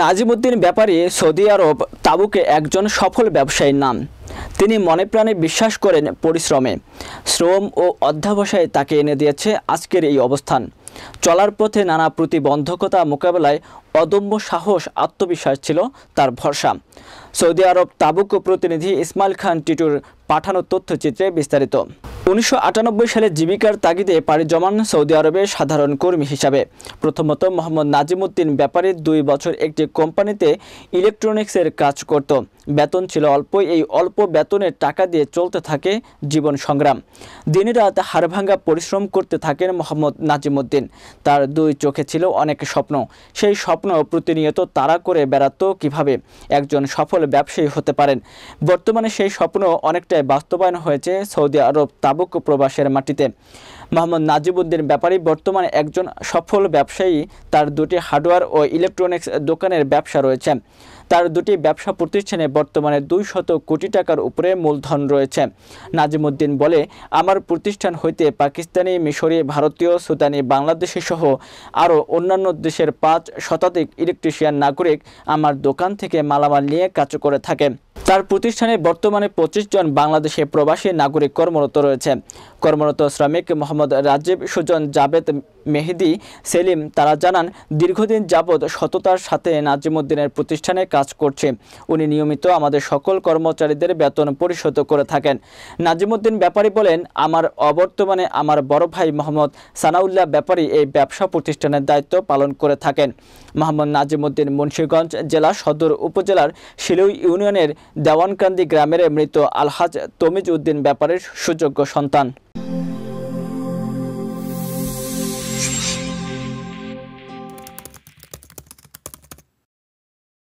নাজিমুদ্দিন ব্যাপারে সৌদি আরব তাবুকে একজন সফল ব্যবসায়ীর নাম তিনি মনে প্রাণে বিশ্বাস করেন পরিশ্রমে শ্রম ও অধ্যাবসায় তাকে এনে দিয়েছে আজকের এই অবস্থান চলার পথে নানা প্রতিবন্ধকতা মোকাবেলায় অদম্য সাহস আত্মবিশ্বাস ছিল তার ভরসা সৌদি আরব তাবুক প্রতিনিধি ইসমাইল খান টিটুর পাঠানো তথ্যচিত্রে বিস্তারিত উনিশশো সালে জীবিকার তাগিদে পাড়ি জমান সৌদি আরবের সাধারণ কর্মী হিসাবে প্রথমত মোহাম্মদ নাজিমুদ্দিন ব্যাপারে দুই বছর একটি কোম্পানিতে ইলেকট্রনিক্সের কাজ করত বেতন ছিল অল্প এই অল্প বেতনের টাকা দিয়ে চলতে থাকে জীবন সংগ্রাম দিনে রাত হাড়ভাঙ্গা পরিশ্রম করতে থাকেন মোহাম্মদ নাজিমুদ্দিন তার দুই চোখে ছিল অনেক স্বপ্ন সেই স্বপ্ন স্বপ্ন প্রতিনিয়ত তারা করে বেড়াতো কিভাবে একজন সফল ব্যবসায়ী হতে পারেন বর্তমানে সেই স্বপ্ন অনেকটাই বাস্তবায়ন হয়েছে সৌদি আরব তাবুক প্রবাসের মাটিতে মোহাম্মদ নাজিবউদ্দিন ব্যাপারী বর্তমানে একজন সফল ব্যবসায়ী তার দুটি হার্ডওয়্যার ও ইলেকট্রনিক্স দোকানের ব্যবসা রয়েছে তার দুটি ব্যবসা প্রতিষ্ঠানে বর্তমানে দুই শত কোটি টাকার উপরে মূলধন রয়েছে নাজিমুদ্দিন বলে আমার প্রতিষ্ঠান হইতে পাকিস্তানি মিশরি ভারতীয় সুদানি বাংলাদেশি সহ আরও অন্যান্য দেশের পাঁচ শতাধিক ইলেকট্রিশিয়ান নাগরিক আমার দোকান থেকে মালামাল নিয়ে কাজ করে থাকে তার প্রতিষ্ঠানে বর্তমানে পঁচিশ জন বাংলাদেশে প্রবাসী নাগরিক কর্মরত রয়েছে কর্মরত শ্রমিক মোহাম্মদ রাজীব সুজন জাবেদ মেহেদি সেলিম তারা জানান দীর্ঘদিন যাবৎ সততার সাথে নাজিমুদ্দিনের প্রতিষ্ঠানে কাজ করছে উনি নিয়মিত আমাদের সকল কর্মচারীদের বেতন পরিশোধ করে থাকেন নাজিমুদ্দিন ব্যাপারী বলেন আমার অবর্তমানে আমার বড় ভাই মোহাম্মদ সানাউল্লাহ ব্যাপারী এই ব্যবসা প্রতিষ্ঠানের দায়িত্ব পালন করে থাকেন মোহাম্মদ নাজিমুদ্দিন মুন্সীগঞ্জ জেলা সদর উপজেলার শিলুই ইউনিয়নের দেওয়ানকান্দি গ্রামের মৃত আলহাজ তমিজ উদ্দিন ব্যাপারের সুযোগ্য সন্তান